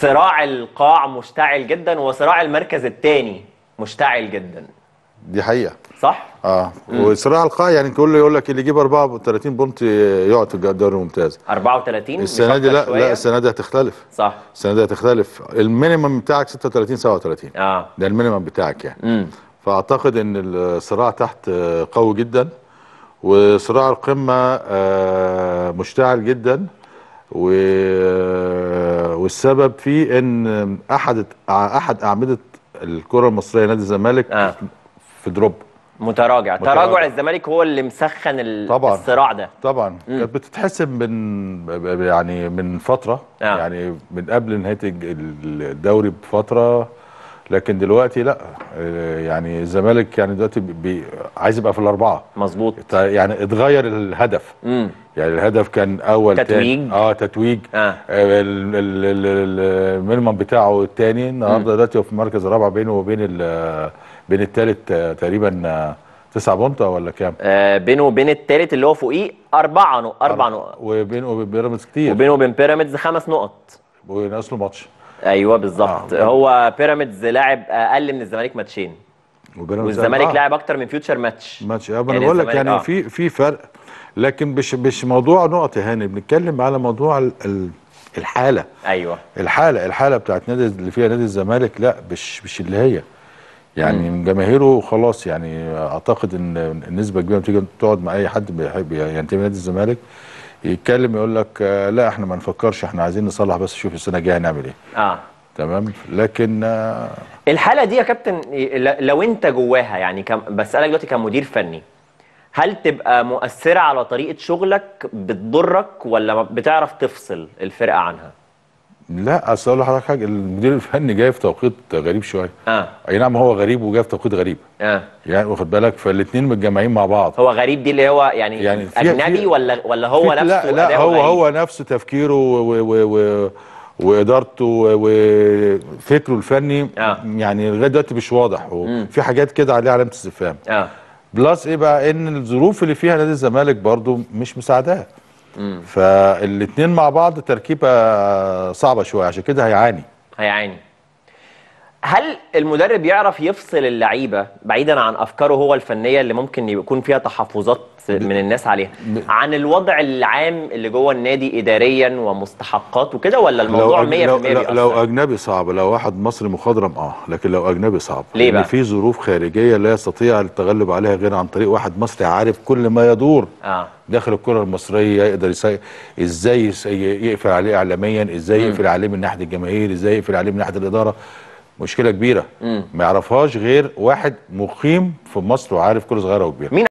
صراع القاع مشتعل جدا وصراع المركز الثاني مشتعل جدا دي حقيقه صح اه مم. وصراع القاع يعني كل يقول لك اللي يجيب 34 بونت يقعد في الدوري الممتاز 34 السنه دي لا لا السنه دي هتختلف صح السنه دي هتختلف المينيمم بتاعك 36 37 اه ده المينيمم بتاعك يعني مم. فاعتقد ان الصراع تحت آه، قوي جدا وصراع القمه آه، مشتعل جدا و آه، والسبب في ان احد احد اعمده الكره المصريه نادي الزمالك آه. في دروب متراجع. متراجع تراجع الزمالك هو اللي مسخن طبعًا. الصراع ده طبعا كانت بتتحسب من يعني من فتره آه. يعني من قبل نهايه الدوري بفتره لكن دلوقتي لا آه، يعني الزمالك يعني دلوقتي بي عايز يبقى في الاربعه مظبوط يعني اتغير الهدف مم. يعني الهدف كان اول تتويج اه تتويج آه. آه، المينيمم بتاعه الثاني النهارده دلوقتي في المركز الرابع بينه وبين بين الثالث آه، تقريبا تسعة بونت ولا كام؟ آه بينه وبين الثالث اللي هو فوقيه أربعة نقط 4 نقط وبينه وبين بيراميدز كتير وبينه وبين بيراميدز خمس نقط وناقص له ماتش ايوه بالظبط آه. هو بيراميدز لاعب اقل من الزمالك ماتشين والزمالك آه. لاعب اكتر من فيوتشر ماتش آه، ماتش انا يعني بقول لك يعني آه. في آه. في فرق لكن مش مش موضوع نقط هاني بنتكلم على موضوع ال ال الحاله ايوه الحاله الحاله بتاعت نادي اللي فيها نادي الزمالك لا مش مش اللي هي يعني مم. جماهيره خلاص يعني اعتقد ان النسبه كبيره بتيجي تقعد مع اي حد بيحب ينتمي لنادي الزمالك يتكلم يقول لك لا احنا ما نفكرش احنا عايزين نصلح بس نشوف السنه الجايه هنعمل ايه. اه تمام لكن آه، الحاله دي يا كابتن لو انت جواها يعني كم بسالك دلوقتي كمدير فني هل تبقى مؤثره على طريقه شغلك بتضرك ولا بتعرف تفصل الفرقه عنها؟ لا اصل اقول لحضرتك حاجه المدير الفني جاي في توقيت غريب شويه اه اي نعم هو غريب وجاي في توقيت غريب اه يعني واخد بالك فالاثنين متجمعين مع بعض هو غريب دي اللي هو يعني, يعني اجنبي فيه ولا ولا هو نفسه لا لا هو غريب. هو نفسه تفكيره و و و وادارته وفكره الفني آه. يعني لغايه دلوقتي مش واضح وفي حاجات كده عليها علامه استفهام اه بلس ايه بقى ان الظروف اللي فيها نادي الزمالك برضو مش مساعداه فالاثنين مع بعض تركيبه صعبه شويه عشان كده هيعاني هيعاني هل المدرب يعرف يفصل اللعيبه بعيدا عن افكاره هو الفنيه اللي ممكن يكون فيها تحفظات من الناس عليها عن الوضع العام اللي جوه النادي اداريا ومستحقات وكده ولا الموضوع 100% لو, لو, لو اجنبي صعب لو واحد مصري مخضرم اه لكن لو اجنبي صعب ليه بقى؟ في ظروف خارجيه لا يستطيع التغلب عليها غير عن طريق واحد مصري عارف كل ما يدور آه. داخل الكره المصريه يقدر يسي... ازاي يقفل عليه اعلاميا ازاي يقفل عليه من ناحيه الجماهير ازاي يقفل عليه من ناحيه الاداره مشكله كبيره ما يعرفهاش غير واحد مقيم في مصر وعارف كل صغيره وكبيره